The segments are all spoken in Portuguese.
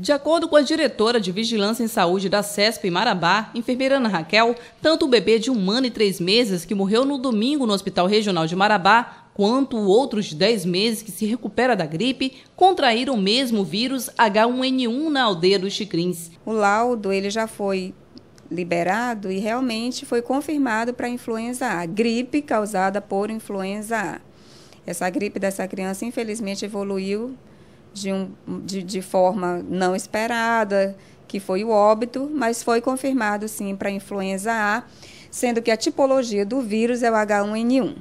De acordo com a diretora de Vigilância em Saúde da CESP em Marabá, enfermeira Ana Raquel, tanto o bebê de um ano e três meses que morreu no domingo no Hospital Regional de Marabá, quanto o outro de dez meses que se recupera da gripe, contraíram o mesmo vírus H1N1 na aldeia dos Chicrins. O laudo ele já foi liberado e realmente foi confirmado para influenza A, gripe causada por influenza A. Essa gripe dessa criança, infelizmente, evoluiu de, um, de, de forma não esperada, que foi o óbito, mas foi confirmado sim para influenza A, sendo que a tipologia do vírus é o H1N1.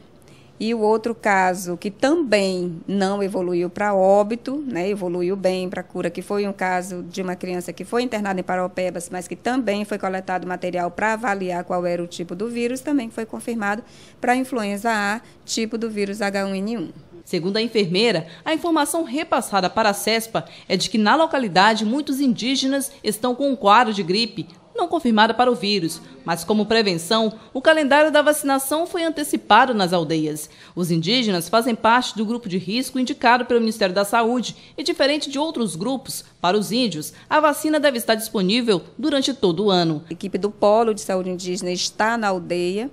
E o outro caso que também não evoluiu para óbito, né, evoluiu bem para cura, que foi um caso de uma criança que foi internada em Paropebas, mas que também foi coletado material para avaliar qual era o tipo do vírus, também foi confirmado para influenza A, tipo do vírus H1N1. Segundo a enfermeira, a informação repassada para a CESPA é de que na localidade muitos indígenas estão com um quadro de gripe não confirmada para o vírus, mas como prevenção, o calendário da vacinação foi antecipado nas aldeias. Os indígenas fazem parte do grupo de risco indicado pelo Ministério da Saúde e, diferente de outros grupos, para os índios, a vacina deve estar disponível durante todo o ano. A equipe do Polo de Saúde Indígena está na aldeia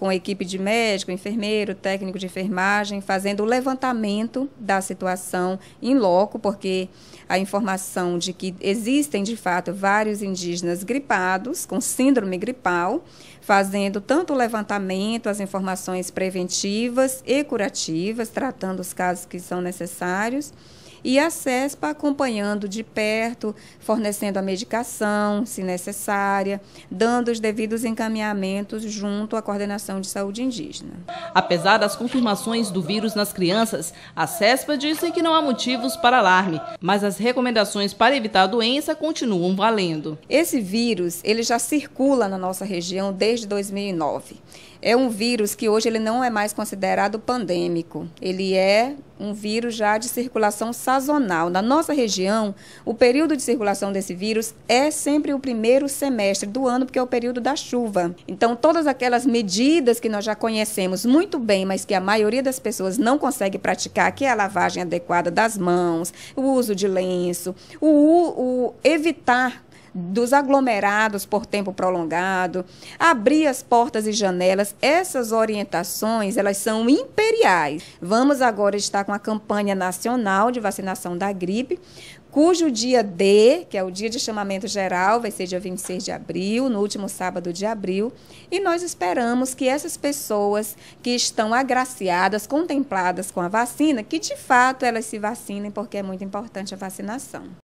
com a equipe de médico, enfermeiro, técnico de enfermagem, fazendo o levantamento da situação em loco, porque a informação de que existem de fato vários indígenas gripados com síndrome gripal, fazendo tanto o levantamento, as informações preventivas e curativas, tratando os casos que são necessários e a CESPA acompanhando de perto, fornecendo a medicação, se necessária, dando os devidos encaminhamentos junto à coordenação de saúde indígena. Apesar das confirmações do vírus nas crianças, a CESPA disse que não há motivos para alarme, mas as recomendações para evitar a doença continuam valendo. Esse vírus, ele já circula na nossa região desde 2009. É um vírus que hoje ele não é mais considerado pandêmico. Ele é um vírus já de circulação saudável sazonal. Na nossa região, o período de circulação desse vírus é sempre o primeiro semestre do ano, porque é o período da chuva. Então, todas aquelas medidas que nós já conhecemos muito bem, mas que a maioria das pessoas não consegue praticar, que é a lavagem adequada das mãos, o uso de lenço, o, o evitar dos aglomerados por tempo prolongado, abrir as portas e janelas. Essas orientações, elas são imperiais. Vamos agora estar com a campanha nacional de vacinação da gripe, cujo dia D, que é o dia de chamamento geral, vai ser dia 26 de abril, no último sábado de abril, e nós esperamos que essas pessoas que estão agraciadas, contempladas com a vacina, que de fato elas se vacinem, porque é muito importante a vacinação.